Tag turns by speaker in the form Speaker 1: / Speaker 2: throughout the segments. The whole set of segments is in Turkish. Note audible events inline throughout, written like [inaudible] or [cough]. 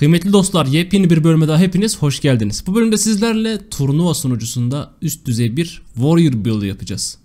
Speaker 1: Kıymetli dostlar yepyeni bir bölüme daha hepiniz hoş geldiniz. Bu bölümde sizlerle turnuva sunucusunda üst düzey bir warrior build yapacağız.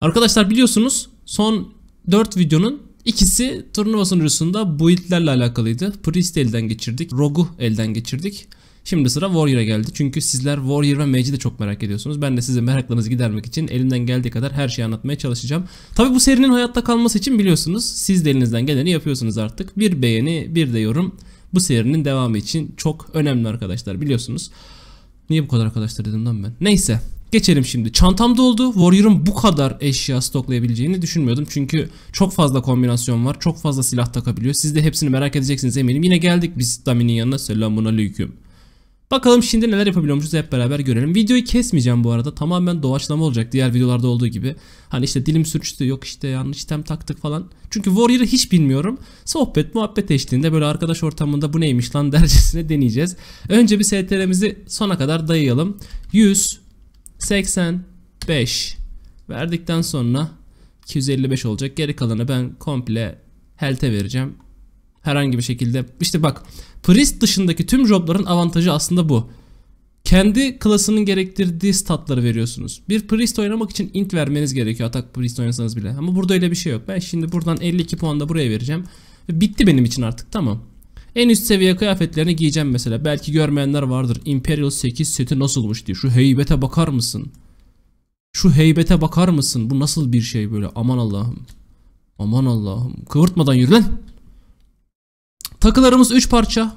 Speaker 1: Arkadaşlar biliyorsunuz son 4 videonun ikisi turnuva sunucusunda buildlerle alakalıydı. Priest elden geçirdik, Rogue'u elden geçirdik. Şimdi sıra Warrior'a geldi. Çünkü sizler Warrior ve Mage'i de çok merak ediyorsunuz. Ben de sizin meraklarınızı gidermek için elimden geldiği kadar her şeyi anlatmaya çalışacağım. Tabi bu serinin hayatta kalması için biliyorsunuz siz de elinizden geleni yapıyorsunuz artık. Bir beğeni bir de yorum bu serinin devamı için çok önemli arkadaşlar biliyorsunuz. Niye bu kadar arkadaşlar dedim lan ben. Neyse Geçelim şimdi. Çantam oldu. Warrior'ın bu kadar eşya stoklayabileceğini düşünmüyordum. Çünkü çok fazla kombinasyon var. Çok fazla silah takabiliyor. Siz de hepsini merak edeceksiniz eminim. Yine geldik biz Dami'nin yanına. Selamun aleyküm. Bakalım şimdi neler yapabiliyormuşuz hep beraber görelim. Videoyu kesmeyeceğim bu arada. Tamamen doğaçlama olacak diğer videolarda olduğu gibi. Hani işte dilim sürçtü yok işte yanlış tem taktık falan. Çünkü Warrior'ı hiç bilmiyorum. Sohbet muhabbet eşliğinde böyle arkadaş ortamında bu neymiş lan [laughs] dercesine deneyeceğiz. Önce bir STR'mizi sona kadar dayayalım. 100 85 verdikten sonra 255 olacak. Geri kalanı ben komple helte vereceğim. Herhangi bir şekilde. İşte bak priest dışındaki tüm jobların avantajı aslında bu. Kendi klasının gerektirdiği statları veriyorsunuz. Bir priest oynamak için int vermeniz gerekiyor atak priest oynasanız bile. Ama burada öyle bir şey yok. Ben şimdi buradan 52 puan da buraya vereceğim. Bitti benim için artık tamam. En üst seviye kıyafetlerini giyeceğim mesela. Belki görmeyenler vardır. Imperial 8 seti nasılmış diye. Şu heybete bakar mısın? Şu heybete bakar mısın? Bu nasıl bir şey böyle? Aman Allah'ım. Aman Allah'ım. Kıvırtmadan yürü lan. Takılarımız 3 parça.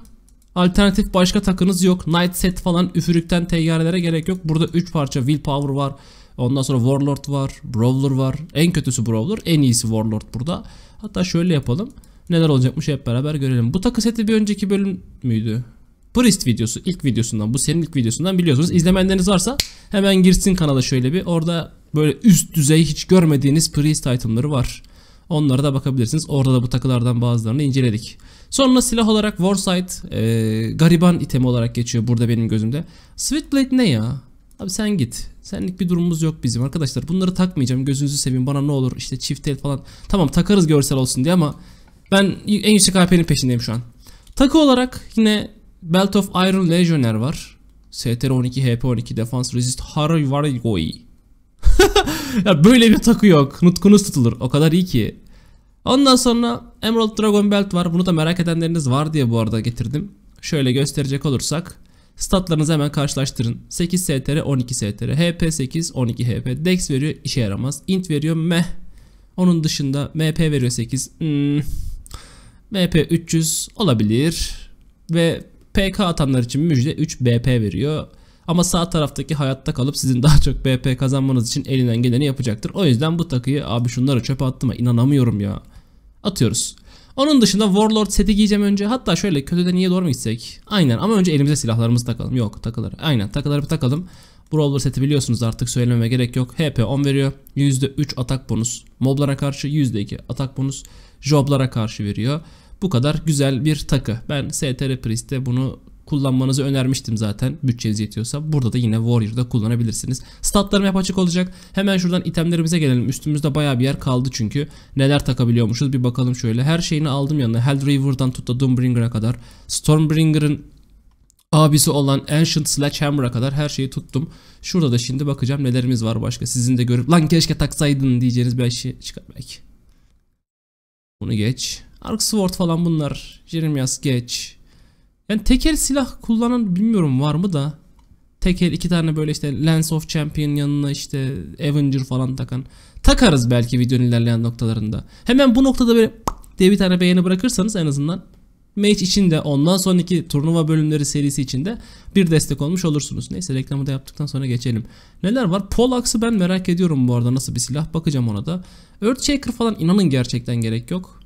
Speaker 1: Alternatif başka takınız yok. Night set falan üfürükten teyyarelere gerek yok. Burada 3 parça willpower var. Ondan sonra warlord var. Brawler var. En kötüsü brawler. En iyisi warlord burada. Hatta şöyle yapalım. Neler olacakmış hep beraber görelim. Bu takı seti bir önceki bölüm müydü? Priest videosu ilk videosundan bu senin ilk videosundan biliyorsunuz. İzlemeyenleriniz varsa hemen girsin kanala şöyle bir. Orada böyle üst düzey hiç görmediğiniz Priest itemları var. Onlara da bakabilirsiniz. Orada da bu takılardan bazılarını inceledik. Sonra silah olarak Warsight e, gariban itemi olarak geçiyor burada benim gözümde. Swiftblade ne ya? Abi sen git. Senlik bir durumumuz yok bizim arkadaşlar. Bunları takmayacağım. Gözünüzü seveyim bana ne olur. İşte çift el falan. Tamam takarız görsel olsun diye ama ben en yüksek HP'nin peşindeyim şu an. Takı olarak yine Belt of Iron Legioner var. STR 12, HP 12, Defense Resist, Harvard Goi. [laughs] ya böyle bir takı yok. Nutkunuz tutulur. O kadar iyi ki. Ondan sonra Emerald Dragon Belt var. Bunu da merak edenleriniz var diye bu arada getirdim. Şöyle gösterecek olursak statlarınızı hemen karşılaştırın. 8 STR 12 STR HP 8 12 HP Dex veriyor işe yaramaz. Int veriyor meh. Onun dışında MP veriyor 8. Hmm. MP 300 olabilir. Ve PK atanlar için müjde 3 BP veriyor. Ama sağ taraftaki hayatta kalıp sizin daha çok BP kazanmanız için elinden geleni yapacaktır. O yüzden bu takıyı abi şunları çöpe attıma inanamıyorum ya atıyoruz. Onun dışında Warlord seti giyeceğim önce. Hatta şöyle kötüden iyiye doğru mu gitsek? Aynen ama önce elimize silahlarımızı takalım. Yok takılır. Aynen takıları takalım. Bu seti biliyorsunuz artık söylememe gerek yok. HP 10 veriyor. %3 atak bonus. Moblara karşı %2 atak bonus. Joblara karşı veriyor. Bu kadar güzel bir takı. Ben STR Priest'te bunu kullanmanızı önermiştim zaten bütçeniz yetiyorsa. Burada da yine Warrior'da kullanabilirsiniz. Statlarım hep açık olacak. Hemen şuradan itemlerimize gelelim. Üstümüzde baya bir yer kaldı çünkü. Neler takabiliyormuşuz bir bakalım şöyle. Her şeyini aldım yanına. Hellriver'dan tut da Doombringer'a kadar. Stormbringer'ın abisi olan Ancient Sledgehammer'a kadar her şeyi tuttum. Şurada da şimdi bakacağım nelerimiz var başka. Sizin de görüp lan keşke taksaydın diyeceğiniz bir şey çıkar belki. Bunu geç. Arc Sword falan bunlar. Jeremias geç. Yani teker silah kullanan bilmiyorum var mı da teker iki tane böyle işte Lens of Champion yanına işte Avenger falan takan. Takarız belki videonun ilerleyen noktalarında. Hemen bu noktada böyle diye bir tane beğeni bırakırsanız en azından Mage için de ondan sonraki turnuva bölümleri serisi için de bir destek olmuş olursunuz. Neyse reklamı da yaptıktan sonra geçelim. Neler var? Polax'ı ben merak ediyorum bu arada nasıl bir silah bakacağım ona da. Earthshaker falan inanın gerçekten gerek yok.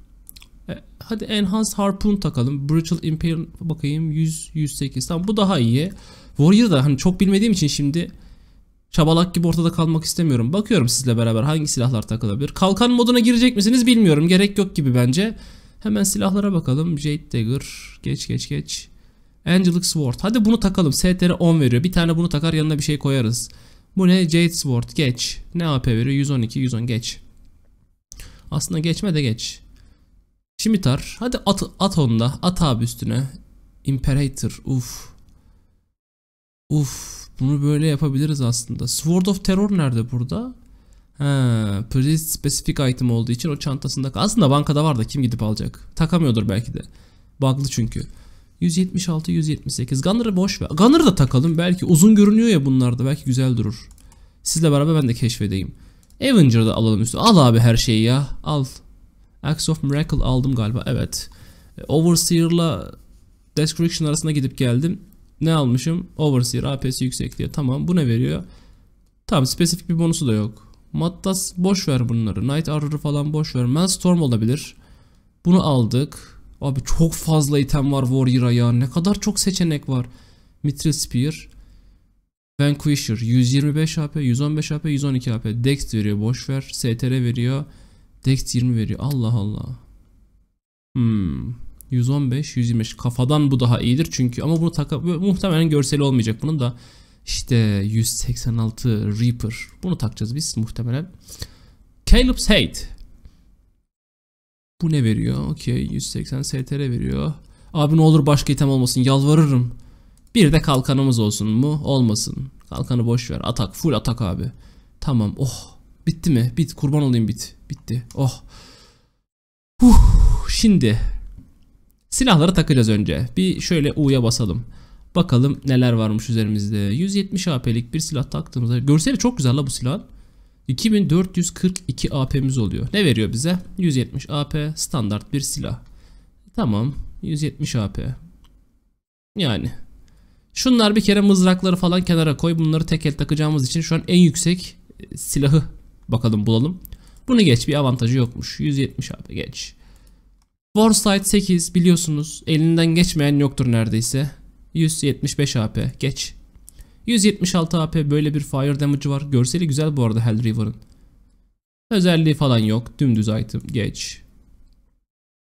Speaker 1: E, hadi Enhanced Harpoon takalım. Brutal Imperial bakayım 100 108. Tamam bu daha iyi. Warrior da hani çok bilmediğim için şimdi çabalak gibi ortada kalmak istemiyorum. Bakıyorum sizle beraber hangi silahlar takılabilir. Kalkan moduna girecek misiniz bilmiyorum. Gerek yok gibi bence. Hemen silahlara bakalım. Jade Dagger. Geç geç geç. Angelic Sword. Hadi bunu takalım. STR 10 veriyor. Bir tane bunu takar yanına bir şey koyarız. Bu ne? Jade Sword. Geç. Ne AP veriyor? 112, 110. Geç. Aslında geçme de geç. Şimitar. Hadi at, at onda. At abi üstüne. Imperator. Uf. Uf. Bunu böyle yapabiliriz aslında. Sword of Terror nerede burada? Ha, priest spesifik item olduğu için o çantasında. Aslında bankada var da kim gidip alacak? Takamıyordur belki de. Bug'lı çünkü. 176 178. Gunner'ı boş ver. Gunner'ı da takalım. Belki uzun görünüyor ya bunlarda. Belki güzel durur. Sizle beraber ben de keşfedeyim. Avenger'da alalım üstü. Al abi her şeyi ya. Al. Acts of Miracle aldım galiba. Evet. Overseer'la Description arasında gidip geldim. Ne almışım? Overseer AP'si yüksek diye. Tamam bu ne veriyor? Tamam spesifik bir bonusu da yok. Mattas boş ver bunları. Night Arror'ı falan boş ver. Man Storm olabilir. Bunu aldık. Abi çok fazla item var Warrior'a ya. Ne kadar çok seçenek var. Mithril Spear. Vanquisher 125 AP, 115 AP, 112 AP. Dex veriyor boş ver. STR veriyor. Dex 20 veriyor. Allah Allah. Hmm. 115, 125. Kafadan bu daha iyidir çünkü ama bunu taka muhtemelen görseli olmayacak bunun da. İşte 186 Reaper. Bunu takacağız biz muhtemelen. Caleb's Hate. Bu ne veriyor? Okey 180 STR veriyor. Abi ne olur başka item olmasın yalvarırım. Bir de kalkanımız olsun mu? Olmasın. Kalkanı boş ver. Atak. Full atak abi. Tamam. Oh. Bitti mi? Bit kurban olayım bit. Bitti. Oh. Huh. Şimdi silahları takacağız önce. Bir şöyle U'ya basalım. Bakalım neler varmış üzerimizde. 170 AP'lik bir silah taktığımızda. Görseli çok güzel la bu silah. 2442 AP'miz oluyor. Ne veriyor bize? 170 AP standart bir silah. Tamam. 170 AP. Yani. Şunlar bir kere mızrakları falan kenara koy. Bunları tek el takacağımız için şu an en yüksek silahı Bakalım bulalım. Bunu geç bir avantajı yokmuş. 170 abi geç. Foresight 8 biliyorsunuz elinden geçmeyen yoktur neredeyse. 175 AP geç. 176 AP böyle bir fire damage'ı var. Görseli güzel bu arada Hellriver'ın. Özelliği falan yok. Dümdüz item geç.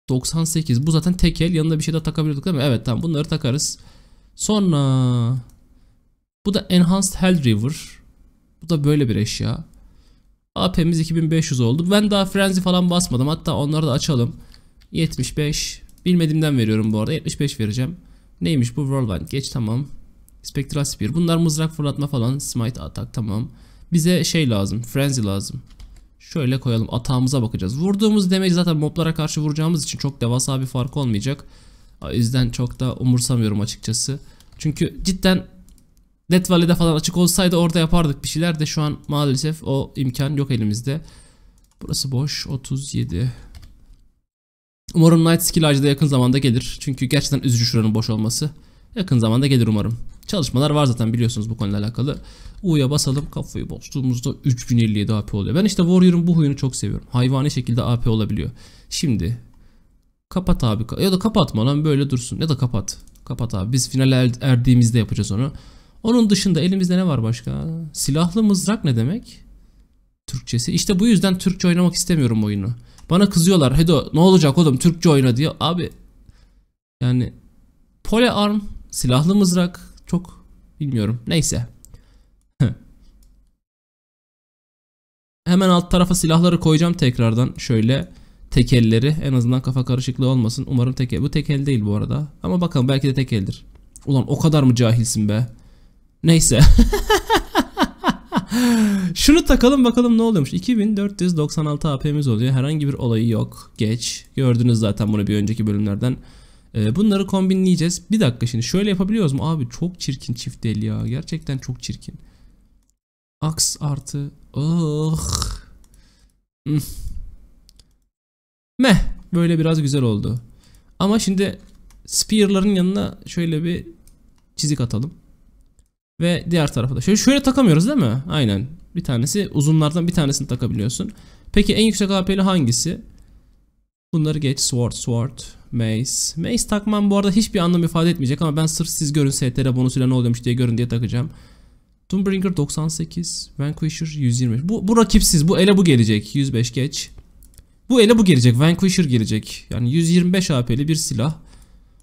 Speaker 1: 98 bu zaten tek el yanında bir şey de takabiliyorduk değil mi? Evet tamam bunları takarız. Sonra bu da Enhanced Hellriver. Bu da böyle bir eşya. AP'miz 2500 oldu. Ben daha frenzi falan basmadım. Hatta onları da açalım. 75. Bilmediğimden veriyorum bu arada. 75 vereceğim. Neymiş bu Whirlwind? Geç tamam. Spectral Spear. Bunlar mızrak fırlatma falan. Smite atak tamam. Bize şey lazım. Frenzy lazım. Şöyle koyalım. Atağımıza bakacağız. Vurduğumuz damage zaten moblara karşı vuracağımız için çok devasa bir fark olmayacak. O yüzden çok da umursamıyorum açıkçası. Çünkü cidden Net Valley'de falan açık olsaydı orada yapardık bir şeyler de şu an maalesef o imkan yok elimizde. Burası boş 37. Umarım Night Skill Ağacı da yakın zamanda gelir. Çünkü gerçekten üzücü şuranın boş olması. Yakın zamanda gelir umarım. Çalışmalar var zaten biliyorsunuz bu konuyla alakalı. U'ya basalım kafayı bozduğumuzda 3057 AP oluyor. Ben işte Warrior'ın bu huyunu çok seviyorum. Hayvani şekilde AP olabiliyor. Şimdi kapat abi ya da kapatma lan böyle dursun ya da kapat. Kapat abi biz finale er- erdiğimizde yapacağız onu. Onun dışında elimizde ne var başka? Silahlı mızrak ne demek? Türkçesi. İşte bu yüzden Türkçe oynamak istemiyorum oyunu. Bana kızıyorlar. Hedo ne olacak oğlum Türkçe oyna diyor. Abi yani pole arm, silahlı mızrak çok bilmiyorum. Neyse. Hemen alt tarafa silahları koyacağım tekrardan. Şöyle tekelleri en azından kafa karışıklığı olmasın. Umarım tekel. Bu tekel değil bu arada. Ama bakalım belki de tekeldir. Ulan o kadar mı cahilsin be? Neyse. [laughs] Şunu takalım bakalım ne oluyormuş. 2496 AP'miz oluyor. Herhangi bir olayı yok. Geç. Gördünüz zaten bunu bir önceki bölümlerden. Ee, bunları kombinleyeceğiz. Bir dakika şimdi şöyle yapabiliyoruz mu? Abi çok çirkin çift el ya. Gerçekten çok çirkin. Aks artı. Oh. Hmm. Meh. Böyle biraz güzel oldu. Ama şimdi spear'ların yanına şöyle bir çizik atalım. Ve diğer tarafa da. Şöyle, şöyle takamıyoruz değil mi? Aynen. Bir tanesi uzunlardan bir tanesini takabiliyorsun. Peki en yüksek AP'li hangisi? Bunları geç. Sword, Sword, Mace. Mace takmam bu arada hiçbir anlam ifade etmeyecek ama ben sırf siz görün STR bonusuyla ne oluyormuş diye görün diye takacağım. Doombringer 98, Vanquisher 125. Bu, bu rakipsiz. Bu ele bu gelecek. 105 geç. Bu ele bu gelecek. Vanquisher gelecek. Yani 125 AP'li bir silah.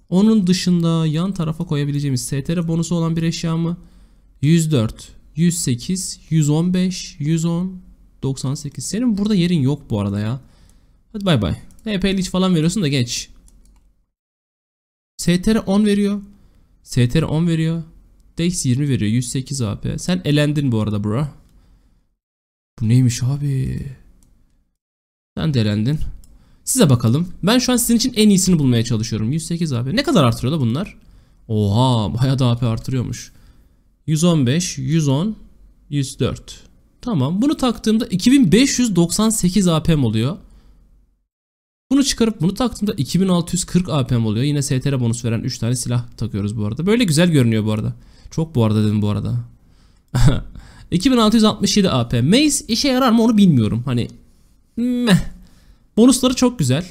Speaker 1: Onun dışında yan tarafa koyabileceğimiz STR bonusu olan bir eşya mı? 104, 108, 115, 110, 98. Senin burada yerin yok bu arada ya. Hadi bay bay. HP hiç falan veriyorsun da geç. STR 10 veriyor. STR 10 veriyor. Dex 20 veriyor. 108 AP. Sen elendin bu arada bro. Bu neymiş abi? Sen delendin Size bakalım. Ben şu an sizin için en iyisini bulmaya çalışıyorum. 108 AP. Ne kadar artırıyor da bunlar? Oha bayağı da AP artırıyormuş. 115, 110, 104. Tamam. Bunu taktığımda 2598 APM oluyor. Bunu çıkarıp bunu taktığımda 2640 APM oluyor. Yine STR bonus veren 3 tane silah takıyoruz bu arada. Böyle güzel görünüyor bu arada. Çok bu arada dedim bu arada. 2667 [laughs] AP. Mace işe yarar mı onu bilmiyorum. Hani meh. Bonusları çok güzel.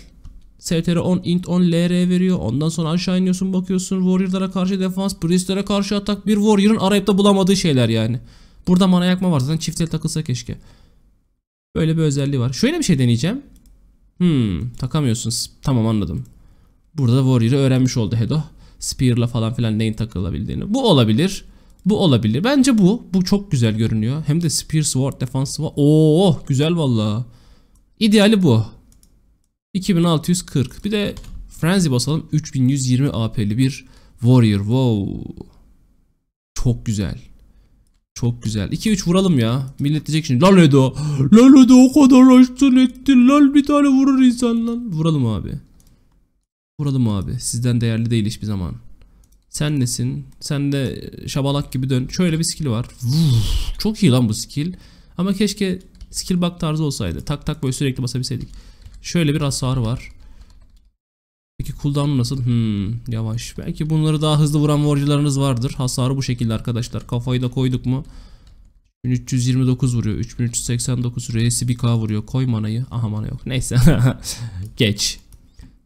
Speaker 1: STR 10 int 10 LR veriyor. Ondan sonra aşağı iniyorsun bakıyorsun Warrior'lara karşı defans, Priest'lere karşı atak. Bir Warrior'ın arayıp da bulamadığı şeyler yani. Burada mana yakma var zaten çift el takılsa keşke. Böyle bir özelliği var. Şöyle bir şey deneyeceğim. Hmm takamıyorsun. Tamam anladım. Burada Warrior'ı öğrenmiş oldu Hedo. Spear'la falan filan neyin takılabildiğini. Bu olabilir. Bu olabilir. Bence bu. Bu çok güzel görünüyor. Hem de Spear Sword defansı var. Oo güzel valla. İdeali bu. 2640. Bir de Frenzy basalım. 3120 AP'li bir Warrior. Wow. Çok güzel. Çok güzel. 2-3 vuralım ya. Millet diyecek şimdi. Lal Edo. Lal Edo o kadar açtın ettin. Lal bir tane vurur insan lan. Vuralım abi. Vuralım abi. Sizden değerli değil hiçbir zaman. Sen nesin? Sen de şabalak gibi dön. Şöyle bir skill var. Vuh. Çok iyi lan bu skill. Ama keşke skill bak tarzı olsaydı. Tak tak böyle sürekli basabilseydik. Şöyle bir hasar var. Peki cooldown nasıl? Hmm, yavaş. Belki bunları daha hızlı vuran warcılarınız vardır. Hasarı bu şekilde arkadaşlar. Kafayı da koyduk mu? 1329 vuruyor. 3389 R'si 1K vuruyor. Koy manayı. Aha mana yok. Neyse. [laughs] Geç.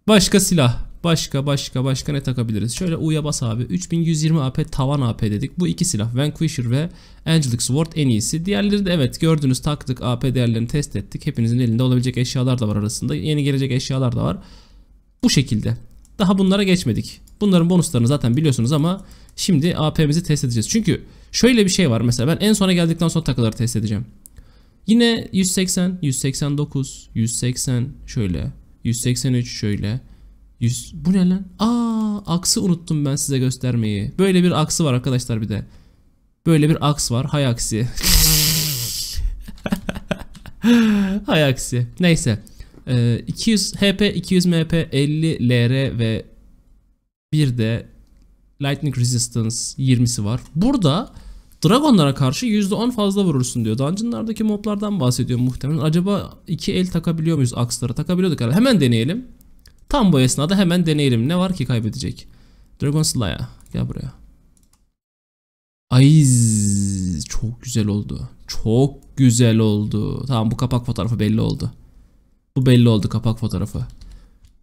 Speaker 1: Başka silah. Başka başka başka ne takabiliriz? Şöyle U'ya bas abi. 3120 AP tavan AP dedik. Bu iki silah Vanquisher ve Angelic Sword en iyisi. Diğerleri de evet gördünüz taktık AP değerlerini test ettik. Hepinizin elinde olabilecek eşyalar da var arasında. Yeni gelecek eşyalar da var. Bu şekilde. Daha bunlara geçmedik. Bunların bonuslarını zaten biliyorsunuz ama şimdi AP'mizi test edeceğiz. Çünkü şöyle bir şey var mesela ben en sona geldikten sonra takıları test edeceğim. Yine 180, 189, 180 şöyle, 183 şöyle, 100. Bu ne lan? Aa aksı unuttum ben size göstermeyi. Böyle bir aksı var arkadaşlar bir de. Böyle bir aks var. Hay aksi. [laughs] Hay aksi. Neyse. Ee, 200 HP, 200 MP, 50 LR ve bir de Lightning Resistance 20'si var. Burada Dragonlara karşı %10 fazla vurursun diyor. Dungeonlardaki modlardan bahsediyor muhtemelen. Acaba iki el takabiliyor muyuz akslara? Takabiliyorduk herhalde. Hemen deneyelim. Tam bu esnada hemen deneyelim. Ne var ki kaybedecek? Dragon Slayer, Gel buraya. Ay çok güzel oldu. Çok güzel oldu. Tamam bu kapak fotoğrafı belli oldu. Bu belli oldu kapak fotoğrafı.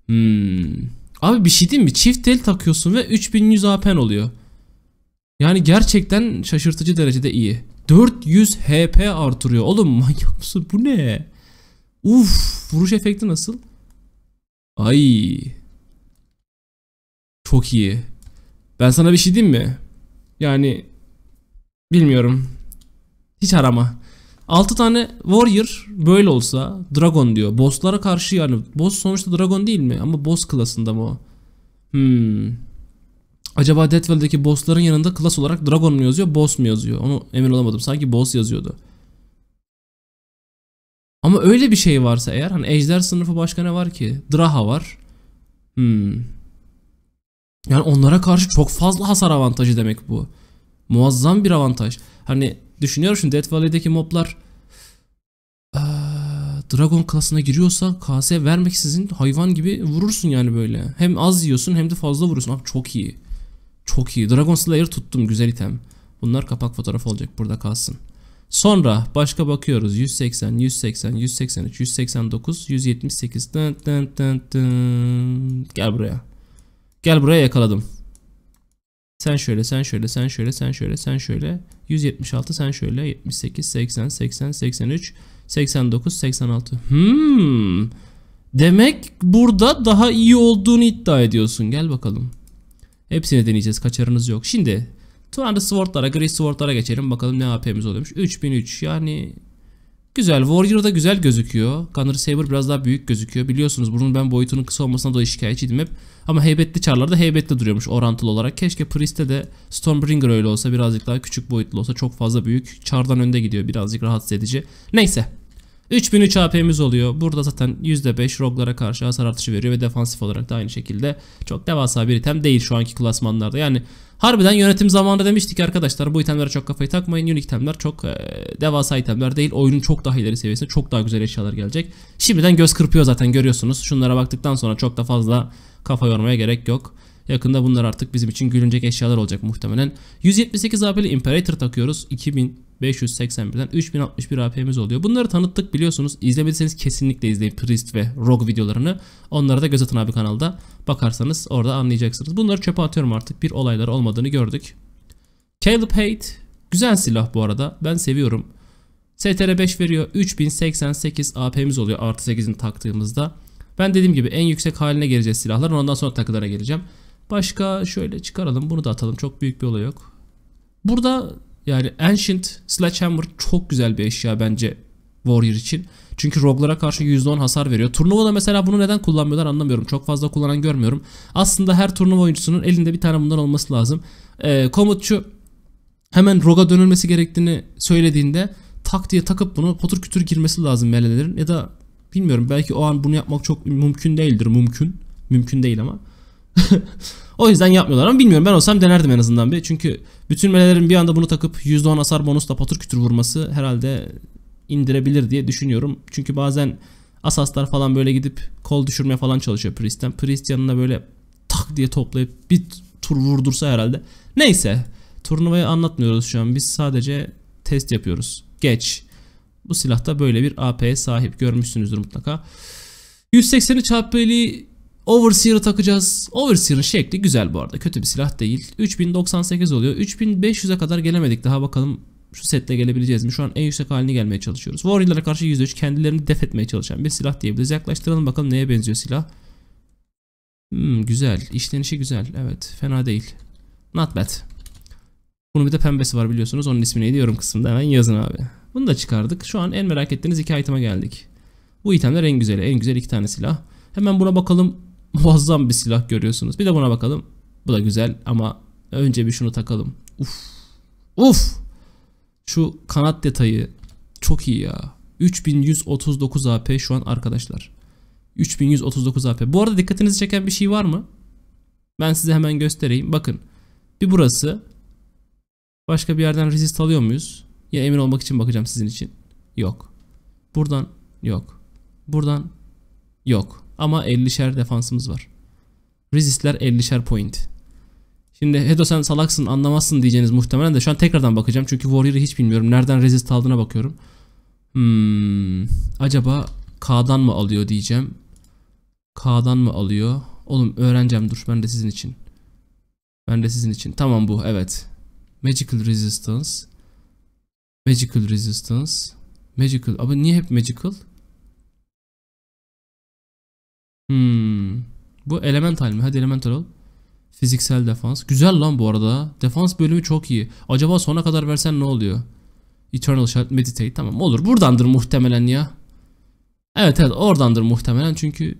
Speaker 1: Hmm. Abi bir şey değil mi? Çift tel takıyorsun ve 3100 AP'n oluyor. Yani gerçekten şaşırtıcı derecede iyi. 400 HP artırıyor. Oğlum manyak mısın? Bu ne? Uf, vuruş efekti nasıl? Ay. Çok iyi. Ben sana bir şey diyeyim mi? Yani bilmiyorum. Hiç arama. 6 tane warrior böyle olsa dragon diyor. Boss'lara karşı yani boss sonuçta dragon değil mi? Ama boss klasında mı o? Hmm. Acaba Deathwell'deki boss'ların yanında klas olarak dragon mu yazıyor, boss mu yazıyor? Onu emin olamadım. Sanki boss yazıyordu. Ama öyle bir şey varsa eğer hani ejder sınıfı başka ne var ki? Draha var. Hmm. Yani onlara karşı çok fazla hasar avantajı demek bu. Muazzam bir avantaj. Hani düşünüyorum şimdi Death Valley'deki moblar ee, Dragon klasına giriyorsa KS vermeksizin hayvan gibi vurursun yani böyle. Hem az yiyorsun hem de fazla vurursun Abi çok iyi. Çok iyi. Dragon Slayer tuttum güzel item. Bunlar kapak fotoğrafı olacak burada kalsın. Sonra başka bakıyoruz 180, 180, 183, 189, 178. Dın dın dın dın. Gel buraya. Gel buraya yakaladım. Sen şöyle, sen şöyle, sen şöyle, sen şöyle, sen şöyle. 176, sen şöyle. 78, 80, 80, 83, 89, 86. Hmm. Demek burada daha iyi olduğunu iddia ediyorsun. Gel bakalım. Hepsini deneyeceğiz. Kaçarınız yok. Şimdi Thunder Sword'lara, Grey Sword'lara geçelim. Bakalım ne AP'miz oluyormuş. 3003 yani güzel. Warrior'da güzel gözüküyor. Gunner Saber biraz daha büyük gözüküyor. Biliyorsunuz bunun ben boyutunun kısa olmasına da şikayetçiydim hep. Ama heybetli çarlarda heybetli duruyormuş orantılı olarak. Keşke Priest'te de Stormbringer öyle olsa birazcık daha küçük boyutlu olsa çok fazla büyük. Çardan önde gidiyor birazcık rahatsız edici. Neyse. 3003 AP'miz oluyor. Burada zaten %5 roglara karşı hasar artışı veriyor ve defansif olarak da aynı şekilde çok devasa bir item değil şu anki klasmanlarda. Yani Harbiden yönetim zamanında demiştik arkadaşlar bu itemlere çok kafayı takmayın. Unique itemler çok e, devasa itemler değil. Oyunun çok daha ileri seviyesinde çok daha güzel eşyalar gelecek. Şimdiden göz kırpıyor zaten görüyorsunuz. Şunlara baktıktan sonra çok da fazla kafa yormaya gerek yok. Yakında bunlar artık bizim için gülünecek eşyalar olacak muhtemelen. 178 AP'li Imperator takıyoruz. 2000 581'den 3061 AP'miz oluyor. Bunları tanıttık biliyorsunuz. İzlemediyseniz kesinlikle izleyin Priest ve Rogue videolarını. Onlara da göz atın abi kanalda. Bakarsanız orada anlayacaksınız. Bunları çöpe atıyorum artık. Bir olayları olmadığını gördük. Caleb Hate güzel silah bu arada. Ben seviyorum. STR 5 veriyor. 3088 AP'miz oluyor artı 8'ini taktığımızda. Ben dediğim gibi en yüksek haline geleceğiz silahların. Ondan sonra takılara geleceğim. Başka şöyle çıkaralım. Bunu da atalım. Çok büyük bir olay yok. Burada yani Ancient Sledgehammer çok güzel bir eşya bence Warrior için. Çünkü Roglara karşı %10 hasar veriyor. Turnuvada mesela bunu neden kullanmıyorlar anlamıyorum. Çok fazla kullanan görmüyorum. Aslında her turnuva oyuncusunun elinde bir tane bundan olması lazım. Ee, komutçu hemen roga dönülmesi gerektiğini söylediğinde tak diye takıp bunu potur kütür girmesi lazım meelelerin. Ya da bilmiyorum belki o an bunu yapmak çok mümkün değildir. Mümkün. Mümkün değil ama. [laughs] o yüzden yapmıyorlar ama bilmiyorum ben olsam denerdim en azından bir. Çünkü bütün melelerin bir anda bunu takıp %10 hasar bonusla patır kütür vurması herhalde indirebilir diye düşünüyorum. Çünkü bazen asaslar falan böyle gidip kol düşürmeye falan çalışıyor Priest'ten. Priest yanına böyle tak diye toplayıp bir tur vurdursa herhalde. Neyse turnuvayı anlatmıyoruz şu an biz sadece test yapıyoruz. Geç. Bu silah da böyle bir AP'ye sahip görmüşsünüzdür mutlaka. 180'i çarpı Overseer'ı takacağız. Overseer'ın şekli güzel bu arada. Kötü bir silah değil. 3098 oluyor. 3500'e kadar gelemedik daha bakalım şu setle gelebileceğiz mi? Şu an en yüksek haline gelmeye çalışıyoruz. Warrior'lara karşı 103 kendilerini def etmeye çalışan bir silah diyebiliriz. Yaklaştıralım bakalım neye benziyor silah. Hmm, güzel. İşlenişi güzel. Evet. Fena değil. Not bad. Bunun bir de pembesi var biliyorsunuz. Onun ismini neydi yorum kısmında hemen yazın abi. Bunu da çıkardık. Şu an en merak ettiğiniz iki iteme geldik. Bu itemler en güzeli. En güzel iki tane silah. Hemen buna bakalım muazzam bir silah görüyorsunuz. Bir de buna bakalım. Bu da güzel ama önce bir şunu takalım. Uf. Uf. Şu kanat detayı çok iyi ya. 3139 AP şu an arkadaşlar. 3139 AP. Bu arada dikkatinizi çeken bir şey var mı? Ben size hemen göstereyim. Bakın. Bir burası. Başka bir yerden resist alıyor muyuz? Ya emin olmak için bakacağım sizin için. Yok. Buradan yok. Buradan yok. Ama 50'şer defansımız var. Resistler 50'şer point. Şimdi Hedo sen salaksın anlamazsın diyeceğiniz muhtemelen de şu an tekrardan bakacağım. Çünkü Warrior'ı hiç bilmiyorum. Nereden resist aldığına bakıyorum. Hmm, acaba K'dan mı alıyor diyeceğim. K'dan mı alıyor? Oğlum öğreneceğim dur ben de sizin için. Ben de sizin için. Tamam bu evet. Magical Resistance. Magical Resistance. Magical. Abi niye hep Magical? Hmm. Bu elemental mi? Hadi elemental ol. Fiziksel defans. Güzel lan bu arada. Defans bölümü çok iyi. Acaba sona kadar versen ne oluyor? Eternal Shot Meditate. Tamam olur. Buradandır muhtemelen ya. Evet evet oradandır muhtemelen çünkü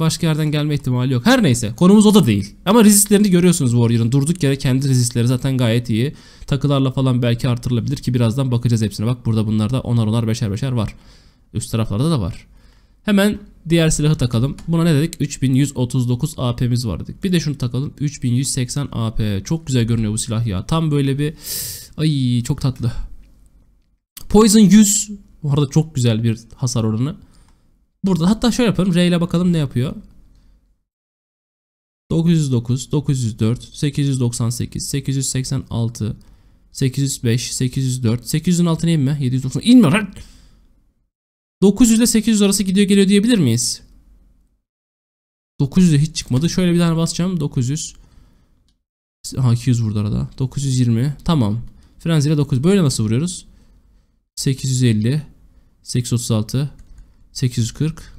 Speaker 1: başka yerden gelme ihtimali yok. Her neyse konumuz o da değil. Ama resistlerini görüyorsunuz Warrior'ın. Durduk yere kendi resistleri zaten gayet iyi. Takılarla falan belki artırılabilir ki birazdan bakacağız hepsine. Bak burada bunlarda onar onar beşer beşer var. Üst taraflarda da var. Hemen Diğer silahı takalım. Buna ne dedik? 3139 AP'miz var dedik. Bir de şunu takalım. 3180 AP. Çok güzel görünüyor bu silah ya. Tam böyle bir... Ay çok tatlı. Poison 100. Bu arada çok güzel bir hasar oranı. Burada hatta şöyle yapalım. R ile bakalım ne yapıyor. 909, 904, 898, 886, 805, 804, 800'ün altına inme. 790 inme lan. 900 ile 800 arası gidiyor geliyor diyebilir miyiz? 900 hiç çıkmadı. Şöyle bir tane basacağım. 900. Ha 200 vurdu arada. 920. Tamam. Frenzy ile 9. Böyle nasıl vuruyoruz? 850. 836. 840.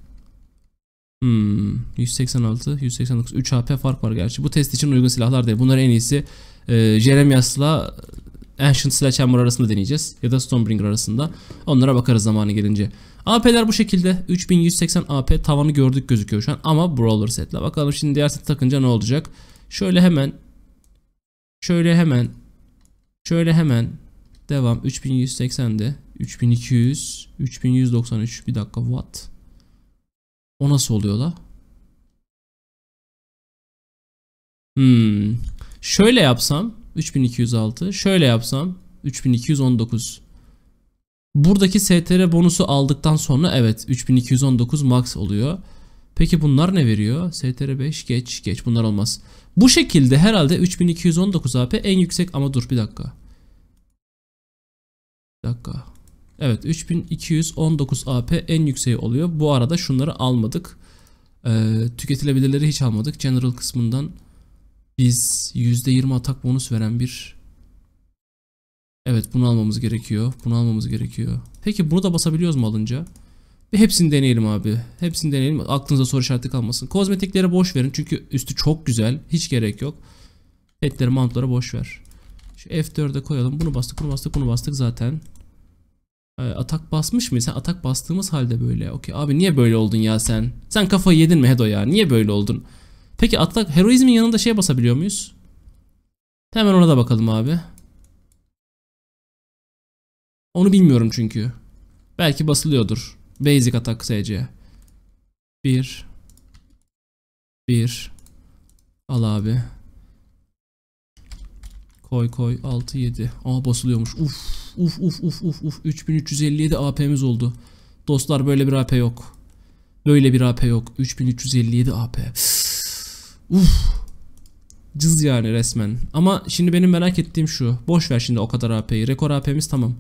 Speaker 1: Hmm, 186, 189, 3 HP fark var gerçi. Bu test için uygun silahlar değil. Bunlar en iyisi e, Jeremias'la Ancient Sledgehammer arasında deneyeceğiz. Ya da Stonebringer arasında. Onlara bakarız zamanı gelince. AP'ler bu şekilde 3180 AP tavanı gördük gözüküyor şu an ama Brawler setle. Bakalım şimdi diğer set takınca ne olacak? Şöyle hemen şöyle hemen şöyle hemen devam 3180'de 3200 3193 bir dakika what? O nasıl oluyor la? Hmm. Şöyle yapsam 3206, şöyle yapsam 3219. Buradaki STR bonusu aldıktan sonra evet 3219 max oluyor. Peki bunlar ne veriyor? STR 5 geç geç bunlar olmaz. Bu şekilde herhalde 3219 AP en yüksek ama dur bir dakika. Bir dakika. Evet 3219 AP en yükseği oluyor. Bu arada şunları almadık. Ee, tüketilebilirleri hiç almadık. General kısmından biz %20 atak bonus veren bir Evet bunu almamız gerekiyor. Bunu almamız gerekiyor. Peki bunu da basabiliyoruz mu alınca? Bir hepsini deneyelim abi. Hepsini deneyelim. Aklınıza soru işareti kalmasın. Kozmetikleri boş verin. Çünkü üstü çok güzel. Hiç gerek yok. Petleri mountları boş ver. Şu F4'e koyalım. Bunu bastık bunu bastık bunu bastık zaten. Ee, atak basmış mıyız? Sen atak bastığımız halde böyle. Okey abi niye böyle oldun ya sen? Sen kafayı yedin mi Hedo ya? Niye böyle oldun? Peki atak heroizmin yanında şey basabiliyor muyuz? Hemen ona da bakalım abi. Onu bilmiyorum çünkü. Belki basılıyordur. Basic atak SC. 1 1 Al abi. Koy koy 6 7. Aa basılıyormuş. Uf uf uf uf uf uf 3357 AP'miz oldu. Dostlar böyle bir AP yok. Böyle bir AP yok. 3357 AP. uf. Cız yani resmen. Ama şimdi benim merak ettiğim şu. Boş ver şimdi o kadar AP'yi. Rekor AP'miz tamam.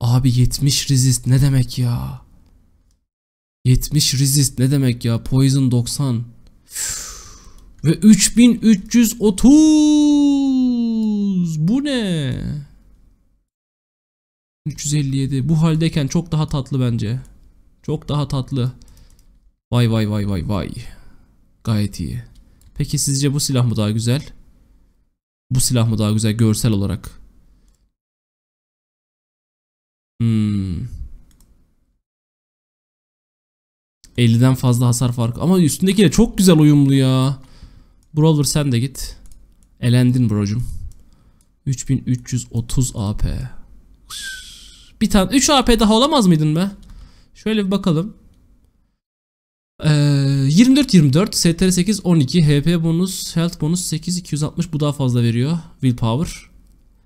Speaker 1: Abi 70 resist ne demek ya? 70 resist ne demek ya? Poison 90. Ve 3330. Bu ne? 357. Bu haldeyken çok daha tatlı bence. Çok daha tatlı. Vay vay vay vay vay. Gayet iyi. Peki sizce bu silah mı daha güzel? Bu silah mı daha güzel görsel olarak? Hmm. 50'den fazla hasar farkı. Ama üstündekiyle çok güzel uyumlu ya. Brawler sen de git. Elendin brocum. 3330 AP. Bir tane 3 AP daha olamaz mıydın be? Şöyle bir bakalım. Ee, 24 24 STR 8 12 HP bonus health bonus 8 260 bu daha fazla veriyor willpower.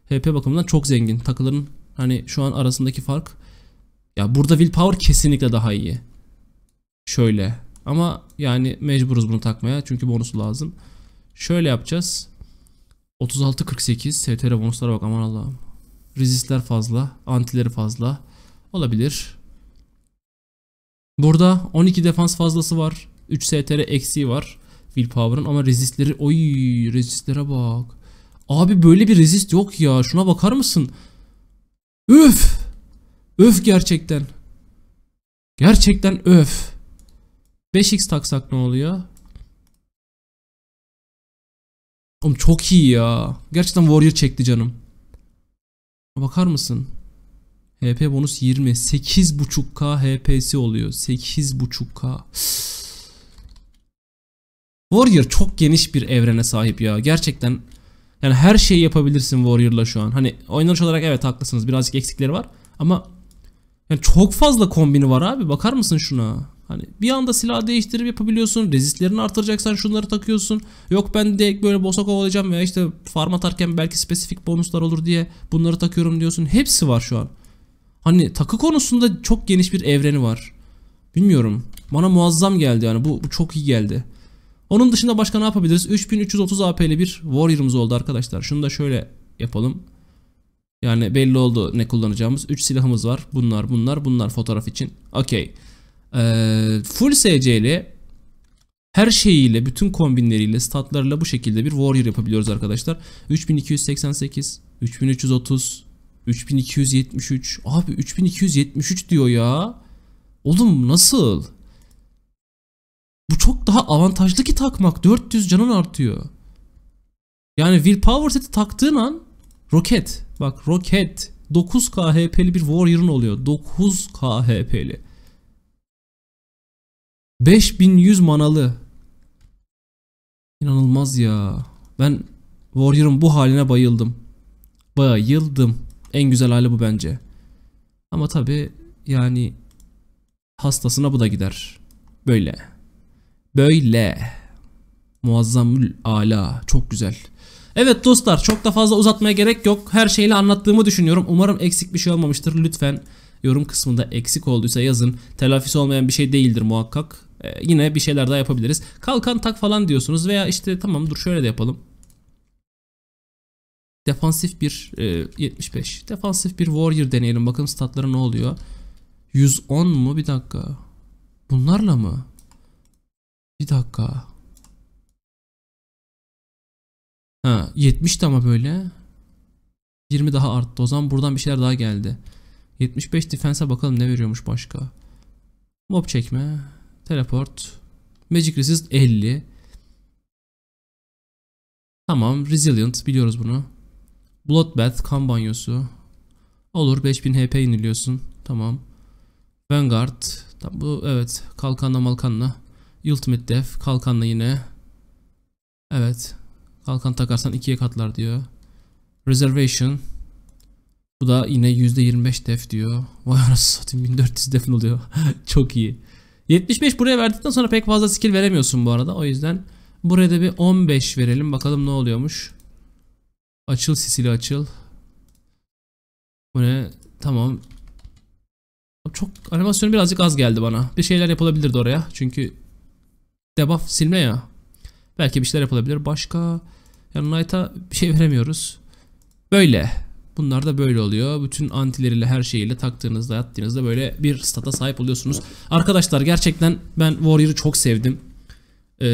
Speaker 1: HP bakımından çok zengin. Takıların Hani şu an arasındaki fark. Ya burada willpower kesinlikle daha iyi. Şöyle. Ama yani mecburuz bunu takmaya. Çünkü bonusu lazım. Şöyle yapacağız. 36-48. STR bonuslara bak aman Allah'ım. Resistler fazla. Antileri fazla. Olabilir. Burada 12 defans fazlası var. 3 STR eksiği var. Willpower'ın ama resistleri oy resistlere bak. Abi böyle bir resist yok ya. Şuna bakar mısın? Üf. Öf gerçekten. Gerçekten öf. 5x taksak ne oluyor? Oğlum çok iyi ya. Gerçekten warrior çekti canım. Bakar mısın? HP bonus 20. 8.5k HP'si oluyor. 8.5k. Warrior çok geniş bir evrene sahip ya. Gerçekten yani her şeyi yapabilirsin Warrior'la şu an. Hani oynanış olarak evet haklısınız. Birazcık eksikleri var ama yani çok fazla kombini var abi. Bakar mısın şuna? Hani bir anda silah değiştirip yapabiliyorsun. Rezistlerini artıracaksan şunları takıyorsun. Yok ben direkt böyle bossa kovalayacağım veya işte farm atarken belki spesifik bonuslar olur diye bunları takıyorum diyorsun. Hepsi var şu an. Hani takı konusunda çok geniş bir evreni var. Bilmiyorum. Bana muazzam geldi yani. Bu, bu çok iyi geldi. Onun dışında başka ne yapabiliriz? 3330 AP'li bir Warrior'ımız oldu arkadaşlar. Şunu da şöyle yapalım. Yani belli oldu ne kullanacağımız. 3 silahımız var. Bunlar bunlar bunlar fotoğraf için. Okey. Ee, full SC'li her şeyiyle, bütün kombinleriyle, statlarıyla bu şekilde bir warrior yapabiliyoruz arkadaşlar. 3288, 3330, 3273. Abi 3273 diyor ya. Oğlum nasıl? Bu çok daha avantajlı ki takmak. 400 canın artıyor. Yani willpower seti taktığın an roket. Bak roket. 9 KHP'li bir warrior'ın oluyor. 9 KHP'li. 5100 manalı. İnanılmaz ya. Ben warrior'ın bu haline bayıldım. Bayıldım. En güzel hali bu bence. Ama tabi yani hastasına bu da gider. Böyle. Böyle. Muazzamül ala. Çok güzel. Evet dostlar çok da fazla uzatmaya gerek yok. Her şeyle anlattığımı düşünüyorum. Umarım eksik bir şey olmamıştır. Lütfen yorum kısmında eksik olduysa yazın. Telafisi olmayan bir şey değildir muhakkak. Ee, yine bir şeyler daha yapabiliriz. Kalkan tak falan diyorsunuz veya işte tamam dur şöyle de yapalım. Defansif bir e, 75. Defansif bir warrior deneyelim. Bakalım statları ne oluyor. 110 mu? Bir dakika. Bunlarla mı? Bir dakika. Ha 70 ama böyle. 20 daha arttı. O zaman buradan bir şeyler daha geldi. 75 defense'e bakalım ne veriyormuş başka. Mob çekme. Teleport. Magic Resist 50. Tamam. Resilient. Biliyoruz bunu. Bloodbath. Kan banyosu. Olur. 5000 HP iniliyorsun. Tamam. Vanguard. Tam bu evet. Kalkanla malkanla. Ultimate Def. Kalkanla yine. Evet. Kalkan takarsan ikiye katlar diyor. Reservation. Bu da yine %25 def diyor. Vay anasını satayım 1400 defin oluyor. [laughs] Çok iyi. 75 buraya verdikten sonra pek fazla skill veremiyorsun bu arada. O yüzden buraya da bir 15 verelim. Bakalım ne oluyormuş. Açıl sisili açıl. Bu ne? Tamam. Çok animasyonu birazcık az geldi bana. Bir şeyler yapılabilirdi oraya. Çünkü debuff silme ya. Belki bir şeyler yapılabilir. Başka yani Knight'a bir şey veremiyoruz. Böyle. Bunlar da böyle oluyor. Bütün antileriyle her şeyiyle taktığınızda attığınızda böyle bir stata sahip oluyorsunuz. Arkadaşlar gerçekten ben Warrior'ı çok sevdim. Ee,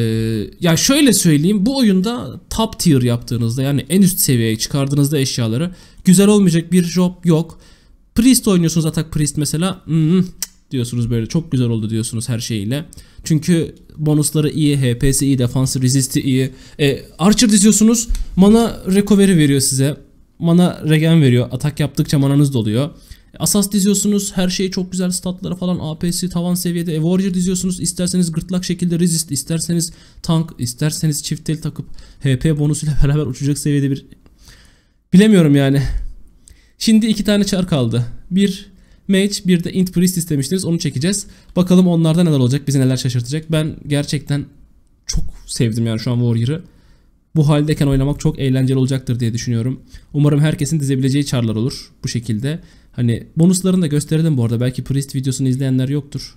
Speaker 1: ya şöyle söyleyeyim bu oyunda top tier yaptığınızda yani en üst seviyeye çıkardığınızda eşyaları güzel olmayacak bir job yok. Priest oynuyorsunuz atak priest mesela. Hmm, hmm diyorsunuz böyle çok güzel oldu diyorsunuz her şeyiyle. Çünkü bonusları iyi, HP'si iyi, defansı, resisti iyi. E, Archer diziyorsunuz mana recovery veriyor size. Mana regen veriyor. Atak yaptıkça mananız doluyor. E, Asas diziyorsunuz. Her şeyi çok güzel statları falan. AP'si tavan seviyede. E, Warrior diziyorsunuz. isterseniz gırtlak şekilde resist. isterseniz tank. isterseniz çift el takıp HP bonusuyla [laughs] beraber uçacak seviyede bir... Bilemiyorum yani. Şimdi iki tane çar kaldı. Bir match bir de int priest istemiştiniz onu çekeceğiz. Bakalım onlarda neler olacak bizi neler şaşırtacak. Ben gerçekten çok sevdim yani şu an Warrior'ı. Bu haldeyken oynamak çok eğlenceli olacaktır diye düşünüyorum. Umarım herkesin dizebileceği çarlar olur bu şekilde. Hani bonuslarını da gösterdim bu arada. Belki priest videosunu izleyenler yoktur.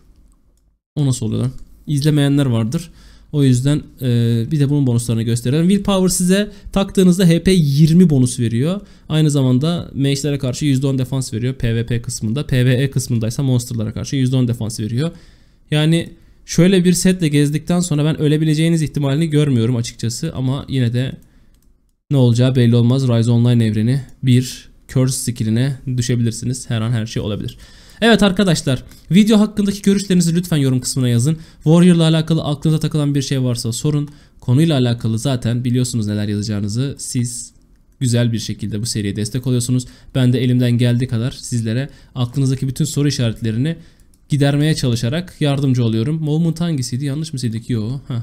Speaker 1: O nasıl oluyor lan? İzlemeyenler vardır. O yüzden e, bir de bunun bonuslarını gösterelim. Willpower size taktığınızda HP 20 bonus veriyor. Aynı zamanda mage'lere karşı %10 defans veriyor PvP kısmında. PvE kısmındaysa monsterlara karşı %10 defans veriyor. Yani şöyle bir setle gezdikten sonra ben ölebileceğiniz ihtimalini görmüyorum açıkçası. Ama yine de ne olacağı belli olmaz. Rise Online evreni bir curse skilline düşebilirsiniz. Her an her şey olabilir. Evet arkadaşlar video hakkındaki görüşlerinizi lütfen yorum kısmına yazın. Warrior ile alakalı aklınıza takılan bir şey varsa sorun. Konuyla alakalı zaten biliyorsunuz neler yazacağınızı siz güzel bir şekilde bu seriye destek oluyorsunuz. Ben de elimden geldiği kadar sizlere aklınızdaki bütün soru işaretlerini gidermeye çalışarak yardımcı oluyorum. Movement hangisiydi? Yanlış mı sildik? Yo. Heh.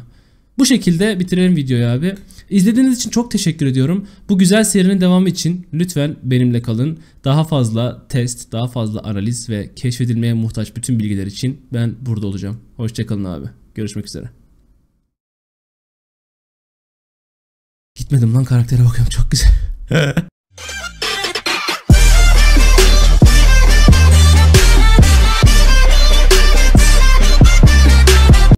Speaker 1: Bu şekilde bitirelim videoyu abi. İzlediğiniz için çok teşekkür ediyorum. Bu güzel serinin devamı için lütfen benimle kalın. Daha fazla test, daha fazla analiz ve keşfedilmeye muhtaç bütün bilgiler için ben burada olacağım. Hoşçakalın abi. Görüşmek üzere. Gitmedim lan karaktere bakıyorum çok güzel. [laughs]